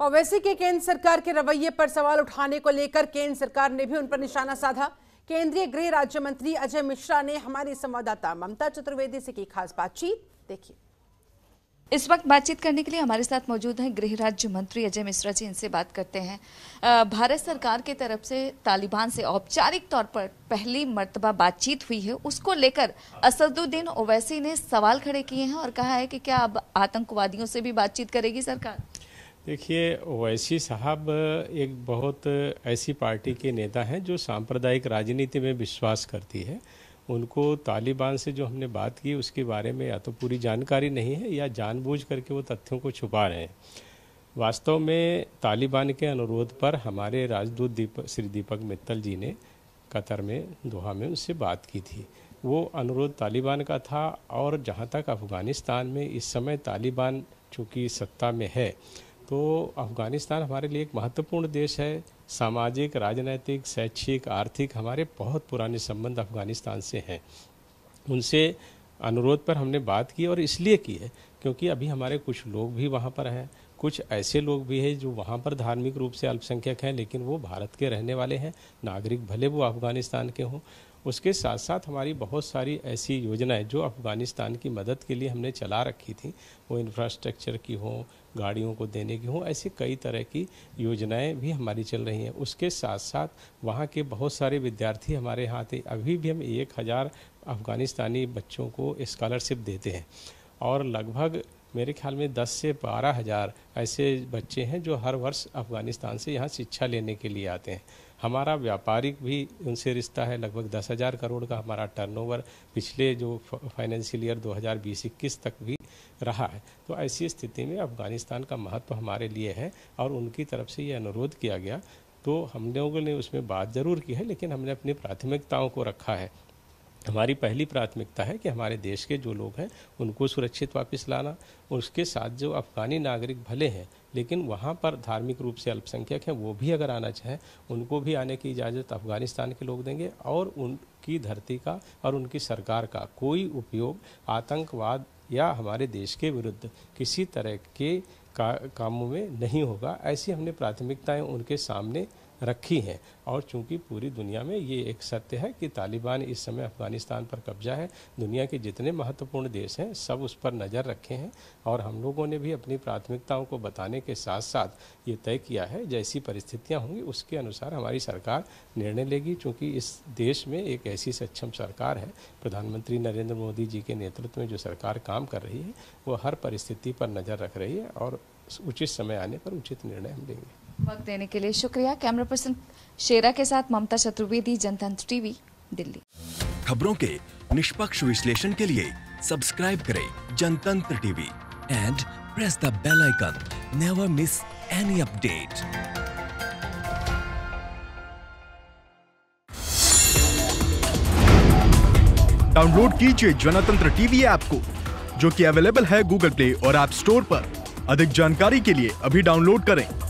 और वैसे केंद्र सरकार के रवैये पर सवाल उठाने को लेकर केंद्र सरकार ने भी उन पर निशाना साधा केंद्रीय गृह राज्य मंत्री अजय मिश्रा ने हमारे संवाददाता ममता चतुर्वेदी से की खास बातचीत देखिए इस वक्त बातचीत करने के लिए हमारे साथ मौजूद हैं गृह राज्य मंत्री अजय मिश्रा जी इनसे बात करते हैं भारत सरकार की तरफ से तालिबान से औपचारिक तौर पर पहली मर्तबा बातचीत हुई है उसको लेकर असदुद्दीन ओवैसी ने सवाल खड़े किए हैं और कहा है कि क्या अब आतंकवादियों से भी बातचीत करेगी सरकार देखिए ओवैसी साहब एक बहुत ऐसी पार्टी के नेता हैं जो सांप्रदायिक राजनीति में विश्वास करती है उनको तालिबान से जो हमने बात की उसके बारे में या तो पूरी जानकारी नहीं है या जानबूझ करके वो तथ्यों को छुपा रहे हैं वास्तव में तालिबान के अनुरोध पर हमारे राजदूत दीपक श्री दीपक मित्तल जी ने कतर में दोहा में उनसे बात की थी वो अनुरोध तालिबान का था और जहाँ तक अफगानिस्तान में इस समय तालिबान चूँकि सत्ता में है तो अफ़गानिस्तान हमारे लिए एक महत्वपूर्ण देश है सामाजिक राजनैतिक शैक्षिक आर्थिक हमारे बहुत पुराने संबंध अफ़गानिस्तान से हैं उनसे अनुरोध पर हमने बात की और इसलिए की है क्योंकि अभी हमारे कुछ लोग भी वहाँ पर हैं कुछ ऐसे लोग भी हैं जो वहाँ पर धार्मिक रूप से अल्पसंख्यक हैं लेकिन वो भारत के रहने वाले हैं नागरिक भले वो अफगानिस्तान के हों उसके साथ साथ हमारी बहुत सारी ऐसी योजनाएं जो अफ़गानिस्तान की मदद के लिए हमने चला रखी थी वो इंफ्रास्ट्रक्चर की हों गाड़ियों को देने की हों ऐसी कई तरह की योजनाएं भी हमारी चल रही हैं उसके साथ साथ वहाँ के बहुत सारे विद्यार्थी हमारे यहाँ थे अभी भी हम एक हज़ार अफ़गानिस्तानी बच्चों को इस्कॉलरशिप देते हैं और लगभग मेरे ख्याल में 10 से बारह हज़ार ऐसे बच्चे हैं जो हर वर्ष अफ़गानिस्तान से यहाँ शिक्षा लेने के लिए आते हैं हमारा व्यापारिक भी उनसे रिश्ता है लगभग दस हज़ार करोड़ का हमारा टर्नओवर पिछले जो फाइनेंशियल ईयर 2020-21 तक भी रहा है तो ऐसी स्थिति में अफ़गानिस्तान का महत्व हमारे लिए है और उनकी तरफ से ये अनुरोध किया गया तो हम लोगों ने उसमें बात ज़रूर की है लेकिन हमने अपनी प्राथमिकताओं को रखा है हमारी पहली प्राथमिकता है कि हमारे देश के जो लोग हैं उनको सुरक्षित वापस लाना और उसके साथ जो अफगानी नागरिक भले हैं लेकिन वहाँ पर धार्मिक रूप से अल्पसंख्यक हैं वो भी अगर आना चाहें उनको भी आने की इजाज़त अफगानिस्तान के लोग देंगे और उनकी धरती का और उनकी सरकार का कोई उपयोग आतंकवाद या हमारे देश के विरुद्ध किसी तरह के का, कामों में नहीं होगा ऐसी हमने प्राथमिकताएं उनके सामने रखी हैं और चूंकि पूरी दुनिया में ये एक सत्य है कि तालिबान इस समय अफगानिस्तान पर कब्जा है दुनिया के जितने महत्वपूर्ण देश हैं सब उस पर नज़र रखे हैं और हम लोगों ने भी अपनी प्राथमिकताओं को बताने के साथ साथ ये तय किया है जैसी परिस्थितियाँ होंगी उसके अनुसार हमारी सरकार निर्णय लेगी चूँकि इस देश में एक ऐसी सक्षम सरकार है प्रधानमंत्री नरेंद्र मोदी जी के नेतृत्व में जो सरकार काम कर रही है वो हर परिस्थिति पर नज़र रख रही है और उचित समय आने पर उचित निर्णय हम लेंगे वक्त देने के लिए शुक्रिया कैमरा पर्सन शेरा के साथ ममता चतुर्वेदी जनतंत्र टीवी दिल्ली खबरों के निष्पक्ष विश्लेषण के लिए सब्सक्राइब करें Jantantra TV and press the bell icon never miss any update download कीजिए जनतंत्र टीवी ऐप को जो कि अवेलेबल है गूगल प्ले और ऐप स्टोर पर अधिक जानकारी के लिए अभी डाउनलोड करें